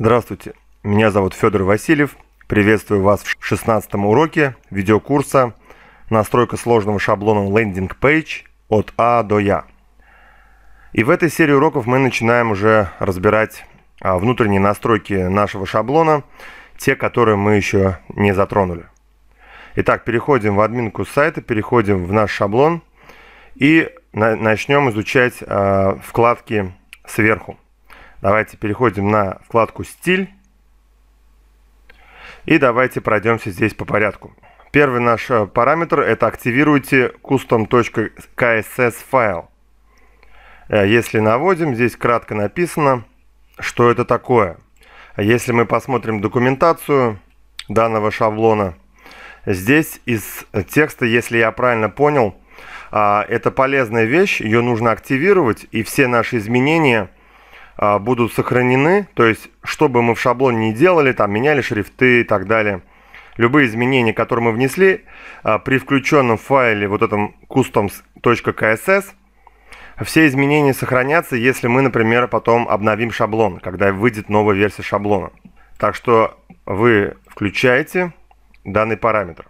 Здравствуйте, меня зовут Федор Васильев. Приветствую вас в 16 уроке видеокурса «Настройка сложного шаблона лендинг пейдж от А до Я». И в этой серии уроков мы начинаем уже разбирать а, внутренние настройки нашего шаблона, те, которые мы еще не затронули. Итак, переходим в админку сайта, переходим в наш шаблон и начнем изучать а, вкладки сверху. Давайте переходим на вкладку «Стиль». И давайте пройдемся здесь по порядку. Первый наш э, параметр – это активируйте custom.kss файл. Э, если наводим, здесь кратко написано, что это такое. Если мы посмотрим документацию данного шаблона, здесь из текста, если я правильно понял, а, это полезная вещь, ее нужно активировать, и все наши изменения – а, будут сохранены, то есть, что бы мы в шаблоне не делали, там меняли шрифты и так далее, любые изменения, которые мы внесли а, при включенном файле вот этом customs.kss, все изменения сохранятся, если мы, например, потом обновим шаблон, когда выйдет новая версия шаблона. Так что вы включаете данный параметр.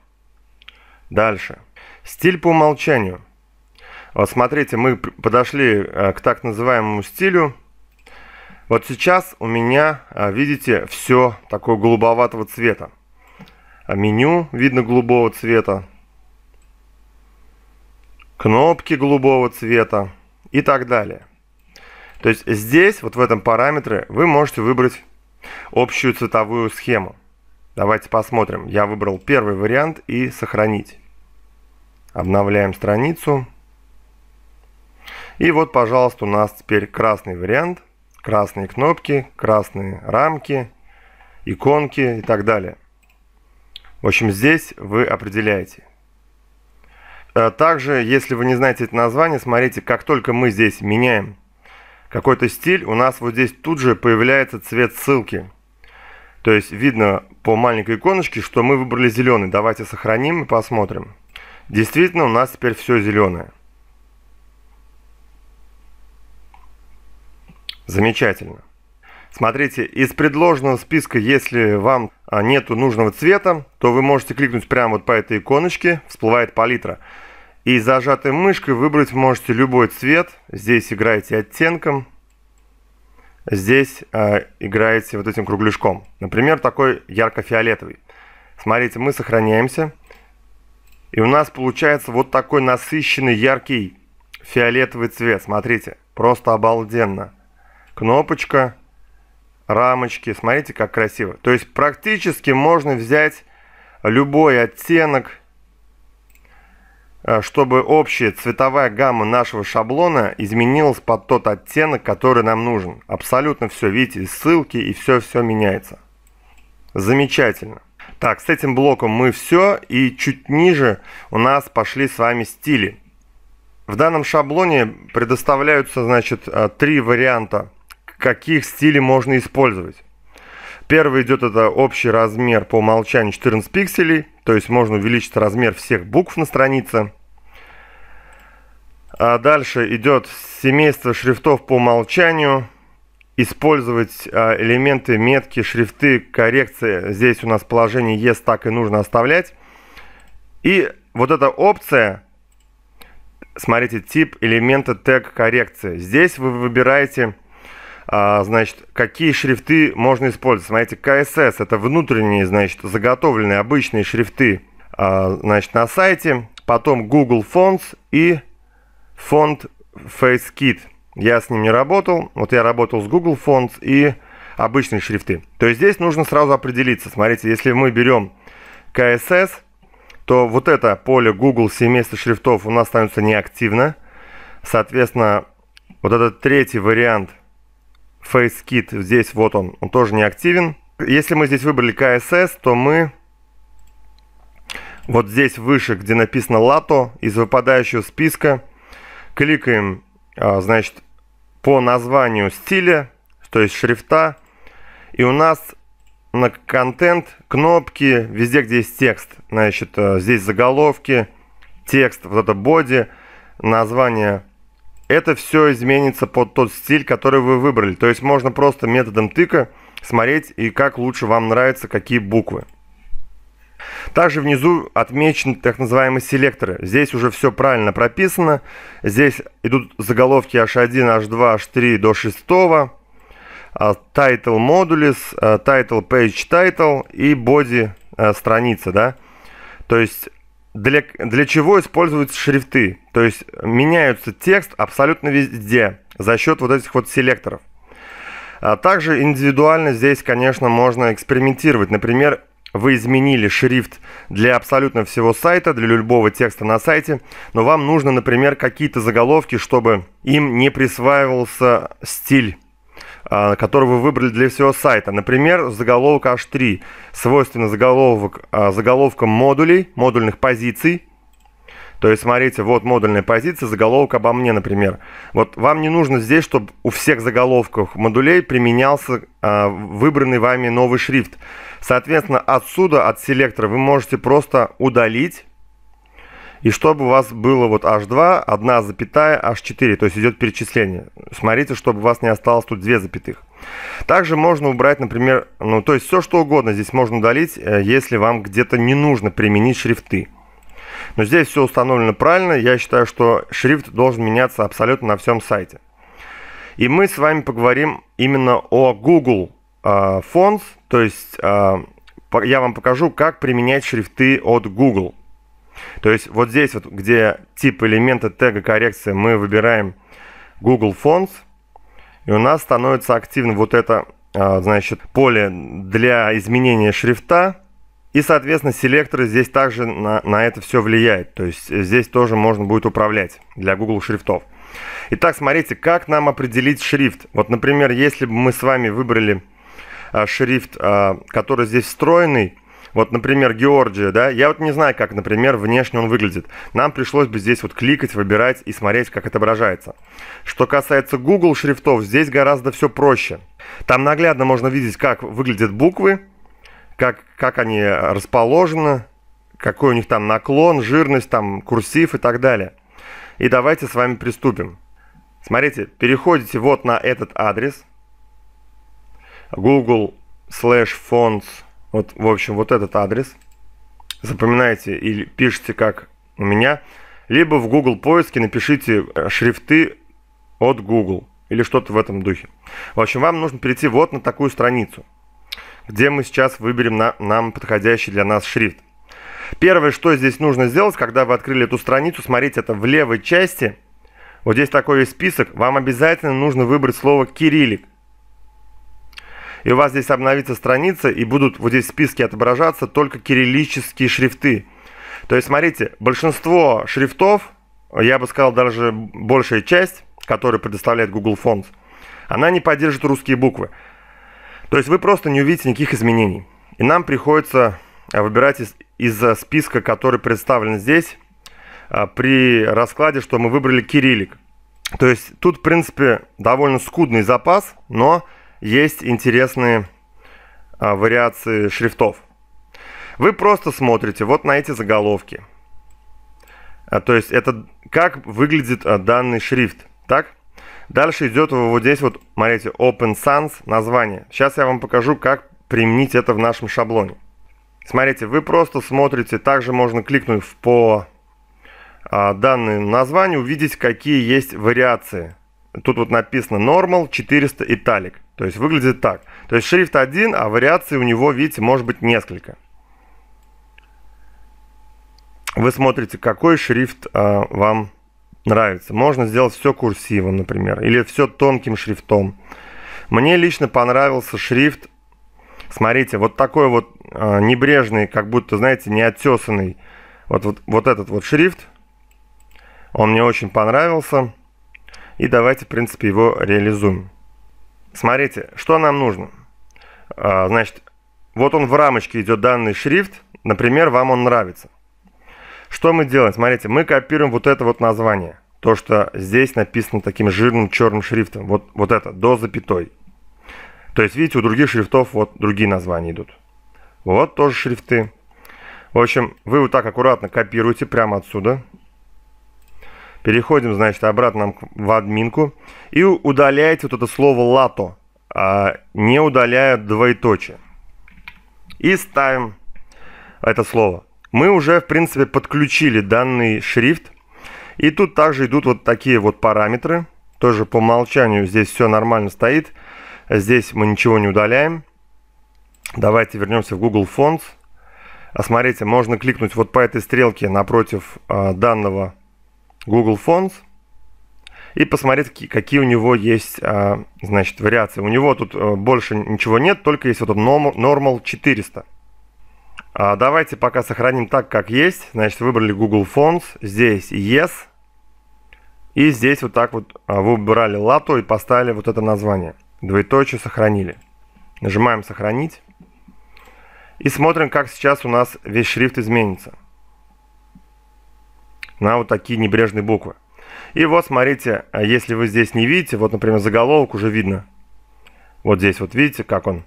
Дальше. Стиль по умолчанию. Вот смотрите, мы подошли э, к так называемому стилю вот сейчас у меня, а, видите, все такое голубоватого цвета. А меню видно голубого цвета. Кнопки голубого цвета и так далее. То есть здесь, вот в этом параметре, вы можете выбрать общую цветовую схему. Давайте посмотрим. Я выбрал первый вариант и сохранить. Обновляем страницу. И вот, пожалуйста, у нас теперь красный вариант красные кнопки, красные рамки, иконки и так далее. В общем, здесь вы определяете. Э, также, если вы не знаете это название, смотрите, как только мы здесь меняем какой-то стиль, у нас вот здесь тут же появляется цвет ссылки. То есть видно по маленькой иконочке, что мы выбрали зеленый. Давайте сохраним и посмотрим. Действительно, у нас теперь все зеленое. Замечательно. Смотрите, из предложенного списка, если вам а, нету нужного цвета, то вы можете кликнуть прямо вот по этой иконочке, всплывает палитра. И зажатой мышкой выбрать можете любой цвет. Здесь играете оттенком, здесь э, играете вот этим кругляшком. Например, такой ярко-фиолетовый. Смотрите, мы сохраняемся. И у нас получается вот такой насыщенный, яркий фиолетовый цвет. Смотрите, просто обалденно кнопочка, рамочки. Смотрите, как красиво. То есть практически можно взять любой оттенок, э, чтобы общая цветовая гамма нашего шаблона изменилась под тот оттенок, который нам нужен. Абсолютно все, видите, ссылки и все-все меняется. Замечательно. Так, с этим блоком мы все, и чуть ниже у нас пошли с вами стили. В данном шаблоне предоставляются, значит, э, три варианта каких стилей можно использовать. Первый идет это общий размер по умолчанию 14 пикселей, то есть можно увеличить размер всех букв на странице. А дальше идет семейство шрифтов по умолчанию. Использовать а, элементы, метки, шрифты, коррекции. Здесь у нас положение yes так и нужно оставлять. И вот эта опция, смотрите, тип элемента тег коррекции. Здесь вы выбираете а, значит, какие шрифты можно использовать? Смотрите, ксс это внутренние, значит, заготовленные обычные шрифты а, значит, на сайте. Потом Google Fonts и фонд FaceKit. Я с ним не работал. Вот я работал с Google Fonts и обычные шрифты. То есть здесь нужно сразу определиться. Смотрите, если мы берем ксс то вот это поле Google семейства шрифтов у нас становится неактивно. Соответственно, вот этот третий вариант – FaceKit, здесь вот он, он тоже не активен. Если мы здесь выбрали KSS, то мы вот здесь выше, где написано Lato, из выпадающего списка, кликаем, а, значит, по названию стиля, то есть шрифта, и у нас на контент, кнопки, везде, где есть текст, значит, а, здесь заголовки, текст, вот это боди, название это все изменится под тот стиль, который вы выбрали. То есть можно просто методом тыка смотреть и как лучше вам нравятся какие буквы. Также внизу отмечены так называемые селекторы. Здесь уже все правильно прописано. Здесь идут заголовки H1, H2, H3 до 6. А, title Modules, а, Title Page Title и Body а, страница, да. То есть для, для чего используются шрифты. То есть меняются текст абсолютно везде за счет вот этих вот селекторов. А также индивидуально здесь, конечно, можно экспериментировать. Например, вы изменили шрифт для абсолютно всего сайта, для любого текста на сайте, но вам нужно, например, какие-то заголовки, чтобы им не присваивался стиль а, который вы выбрали для всего сайта. Например, заголовок H3 свойственно заголовок, а, заголовкам модулей, модульных позиций. То есть, смотрите, вот модульная позиция, заголовок обо мне, например. Вот вам не нужно здесь, чтобы у всех заголовков модулей применялся а, выбранный вами новый шрифт. Соответственно, отсюда, от селектора, вы можете просто удалить и чтобы у вас было вот h2, 1 запятая, h4, то есть идет перечисление. Смотрите, чтобы у вас не осталось тут 2 запятых. Также можно убрать, например, ну то есть все что угодно здесь можно удалить, э, если вам где-то не нужно применить шрифты. Но здесь все установлено правильно, я считаю, что шрифт должен меняться абсолютно на всем сайте. И мы с вами поговорим именно о Google э, Fonts, то есть э, я вам покажу, как применять шрифты от Google. То есть вот здесь вот, где тип элемента тега коррекции, мы выбираем Google Fonts, и у нас становится активно вот это, а, значит, поле для изменения шрифта, и, соответственно, селекторы здесь также на, на это все влияет. То есть здесь тоже можно будет управлять для Google шрифтов. Итак, смотрите, как нам определить шрифт. Вот, например, если бы мы с вами выбрали а, шрифт, а, который здесь встроенный, вот, например, Георгия, да, я вот не знаю, как, например, внешне он выглядит. Нам пришлось бы здесь вот кликать, выбирать и смотреть, как отображается. Что касается Google шрифтов, здесь гораздо все проще. Там наглядно можно видеть, как выглядят буквы, как, как они расположены, какой у них там наклон, жирность, там курсив и так далее. И давайте с вами приступим. Смотрите, переходите вот на этот адрес. Google slash fonts вот, в общем, вот этот адрес. Запоминайте или пишите, как у меня. Либо в Google поиске напишите э, шрифты от Google или что-то в этом духе. В общем, вам нужно перейти вот на такую страницу, где мы сейчас выберем на, нам подходящий для нас шрифт. Первое, что здесь нужно сделать, когда вы открыли эту страницу, смотрите, это в левой части, вот здесь такой есть список, вам обязательно нужно выбрать слово «кириллик» и у вас здесь обновится страница, и будут вот здесь в списке отображаться только кириллические шрифты. То есть, смотрите, большинство шрифтов, я бы сказал, даже большая часть, которую предоставляет Google Fonts, она не поддержит русские буквы. То есть вы просто не увидите никаких изменений. И нам приходится а, выбирать из, из а, списка, который представлен здесь, а, при раскладе, что мы выбрали кириллик. То есть тут, в принципе, довольно скудный запас, но есть интересные а, вариации шрифтов. Вы просто смотрите вот на эти заголовки. А, то есть это как выглядит а, данный шрифт, так? Дальше идет вот здесь вот, смотрите, Open Sans название. Сейчас я вам покажу, как применить это в нашем шаблоне. Смотрите, вы просто смотрите, также можно кликнуть по а, данному названию, увидеть, какие есть вариации. Тут вот написано Normal 400 Italic. То есть выглядит так. То есть шрифт один, а вариаций у него, видите, может быть несколько. Вы смотрите, какой шрифт а, вам нравится. Можно сделать все курсивом, например, или все тонким шрифтом. Мне лично понравился шрифт, смотрите, вот такой вот а, небрежный, как будто, знаете, неотесанный. Вот, вот, вот этот вот шрифт, он мне очень понравился. И давайте, в принципе, его реализуем. Смотрите, что нам нужно. А, значит, вот он в рамочке идет данный шрифт. Например, вам он нравится. Что мы делаем? Смотрите, мы копируем вот это вот название. То, что здесь написано таким жирным черным шрифтом. Вот, вот это, до запятой. То есть, видите, у других шрифтов вот другие названия идут. Вот тоже шрифты. В общем, вы вот так аккуратно копируете прямо отсюда. Переходим, значит, обратно в админку. И удаляете вот это слово «лато», а не удаляя двоеточие. И ставим это слово. Мы уже, в принципе, подключили данный шрифт. И тут также идут вот такие вот параметры. Тоже по умолчанию здесь все нормально стоит. Здесь мы ничего не удаляем. Давайте вернемся в Google Fonts. Смотрите, можно кликнуть вот по этой стрелке напротив а, данного Google Fonts и посмотреть, какие, у него есть, а, значит, вариации. У него тут э, больше ничего нет, только есть вот этот Normal 400. А, давайте пока сохраним так, как есть. Значит, выбрали Google Fonts, здесь Yes, и здесь вот так вот а, выбрали лату и поставили вот это название. Двоеточие сохранили. Нажимаем сохранить. И смотрим, как сейчас у нас весь шрифт изменится на вот такие небрежные буквы. И вот смотрите, а если вы здесь не видите, вот, например, заголовок уже видно. Вот здесь вот видите, как он.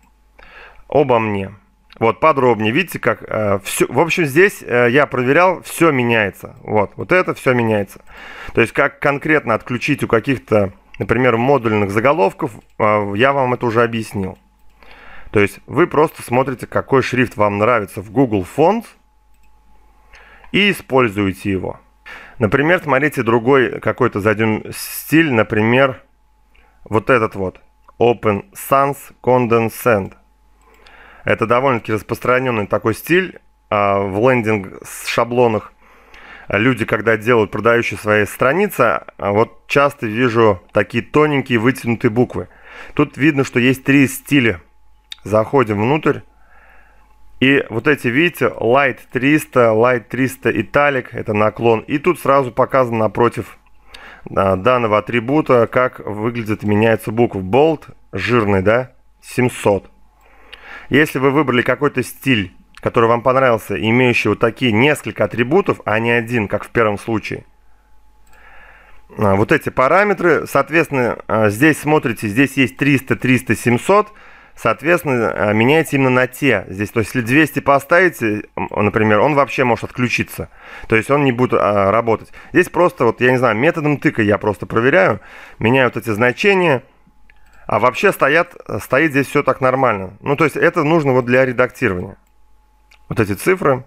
Обо мне. Вот подробнее, видите, как э, все. В общем, здесь э, я проверял, все меняется. Вот, вот это все меняется. То есть, как конкретно отключить у каких-то, например, модульных заголовков, э, я вам это уже объяснил. То есть вы просто смотрите, какой шрифт вам нравится в Google Fonts и используете его. Например, смотрите другой какой-то зайдем стиль, например, вот этот вот. Open Sans Condensed. Это довольно-таки распространенный такой стиль а, в лендинг-шаблонах. Люди, когда делают продающие свои страницы, а, вот часто вижу такие тоненькие вытянутые буквы. Тут видно, что есть три стиля. Заходим внутрь. И вот эти, видите, Light 300, Light 300 Italic, это наклон. И тут сразу показано напротив а, данного атрибута, как выглядит меняется буква. Bold, жирный, да, 700. Если вы выбрали какой-то стиль, который вам понравился, имеющий вот такие несколько атрибутов, а не один, как в первом случае, а, вот эти параметры, соответственно, а, здесь смотрите, здесь есть 300, 300, 700, соответственно, э, меняется именно на те здесь. То есть, если 200 поставите, например, он вообще может отключиться. То есть, он не будет а, работать. Здесь просто, вот, я не знаю, методом тыка я просто проверяю, меняю вот эти значения. А вообще стоят, э, стоит здесь все так нормально. Ну, то есть, это нужно вот для редактирования. Вот эти цифры.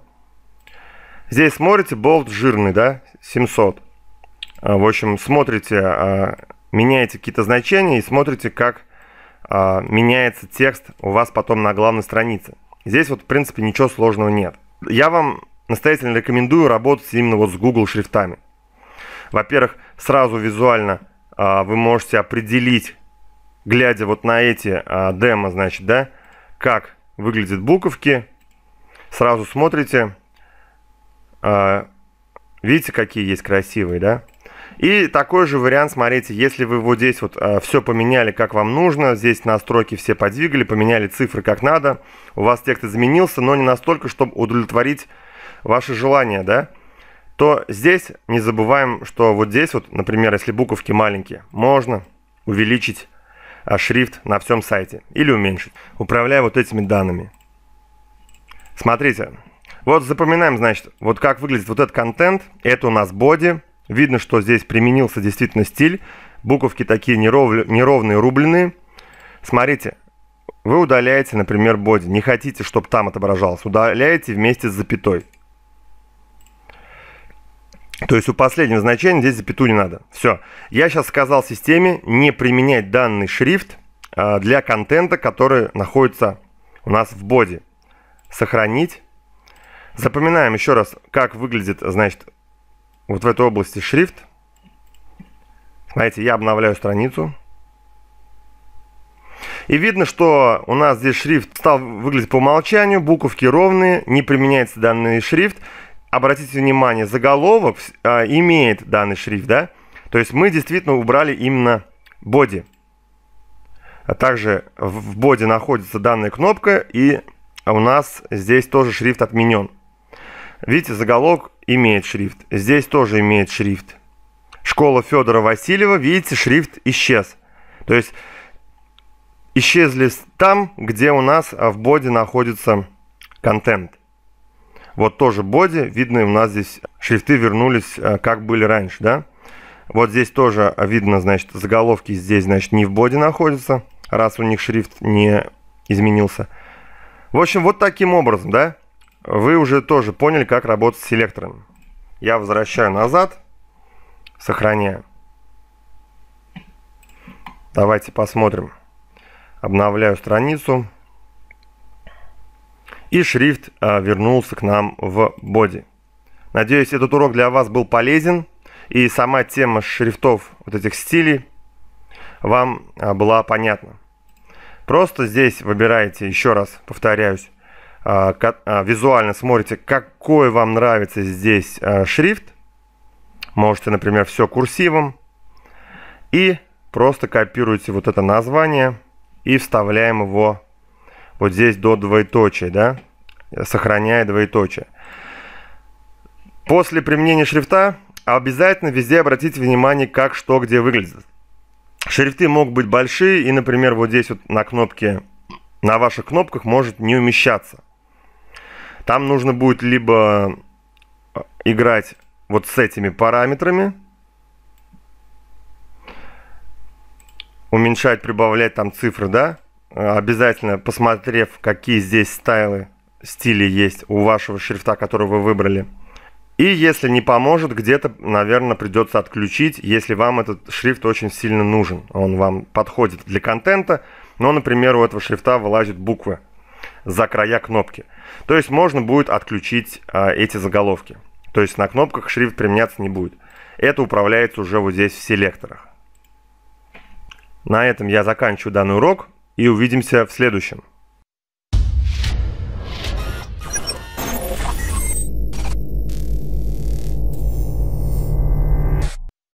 Здесь смотрите, болт жирный, да, 700. Э, в общем, смотрите, а, меняете какие-то значения и смотрите, как а, меняется текст у вас потом на главной странице. Здесь вот, в принципе, ничего сложного нет. Я вам настоятельно рекомендую работать именно вот с Google шрифтами. Во-первых, сразу визуально э, вы можете определить, глядя вот на эти э, демо, значит, да, как выглядят буковки. Сразу смотрите, э, видите, какие есть красивые, да? И такой же вариант, смотрите, если вы вот здесь вот э, а, все поменяли, как вам нужно, здесь настройки все подвигали, поменяли цифры как надо, у вас текст изменился, но не настолько, чтобы удовлетворить ваши желания, да, то здесь не забываем, что вот здесь вот, например, если буковки маленькие, можно увеличить а, шрифт на всем сайте или уменьшить, управляя вот этими данными. Смотрите, вот запоминаем, значит, вот как выглядит вот этот контент, это у нас боди, Видно, что здесь применился действительно стиль. Буковки такие неров... неровные, рубленые. Смотрите, вы удаляете, например, боди. Не хотите, чтобы там отображалось. Удаляете вместе с запятой. То есть у последнего значения здесь запятую не надо. Все. Я сейчас сказал системе не применять данный шрифт а, для контента, который находится у нас в боди. Сохранить. Запоминаем еще раз, как выглядит, значит, вот в этой области шрифт. Смотрите, я обновляю страницу. И видно, что у нас здесь шрифт стал выглядеть по умолчанию, буковки ровные, не применяется данный шрифт. Обратите внимание, заголовок э, имеет данный шрифт, да? То есть мы действительно убрали именно боди. А также в боди находится данная кнопка, и у нас здесь тоже шрифт отменен. Видите, заголовок имеет шрифт. Здесь тоже имеет шрифт. Школа Федора Васильева, видите, шрифт исчез. То есть исчезли там, где у нас а, в боди находится контент. Вот тоже боди, видно, у нас здесь шрифты вернулись, а, как были раньше, да? Вот здесь тоже а, видно, значит, заголовки здесь, значит, не в боди находятся, раз у них шрифт не изменился. В общем, вот таким образом, да? Вы уже тоже поняли, как работать с селекторами. Я возвращаю назад, сохраняю. Давайте посмотрим. Обновляю страницу. И шрифт э, вернулся к нам в боди. Надеюсь, этот урок для вас был полезен. И сама тема шрифтов вот этих стилей вам э, была понятна. Просто здесь выбираете, еще раз повторяюсь, а, а, визуально смотрите, какой вам нравится здесь а, шрифт. Можете, например, все курсивом. И просто копируете вот это название и вставляем его вот здесь до двоеточия, да, сохраняя двоеточие. После применения шрифта обязательно везде обратите внимание, как что где выглядит. Шрифты могут быть большие, и, например, вот здесь вот на кнопке, на ваших кнопках может не умещаться. Там нужно будет либо э, играть вот с этими параметрами, уменьшать, прибавлять там цифры, да? Э, обязательно посмотрев, какие здесь стайлы, стили есть у вашего шрифта, который вы выбрали. И если не поможет, где-то, наверное, придется отключить, если вам этот шрифт очень сильно нужен. Он вам подходит для контента, но, например, у этого шрифта вылазят буквы за края кнопки. То есть можно будет отключить а, эти заголовки. То есть на кнопках шрифт применяться не будет. Это управляется уже вот здесь в селекторах. На этом я заканчиваю данный урок и увидимся в следующем.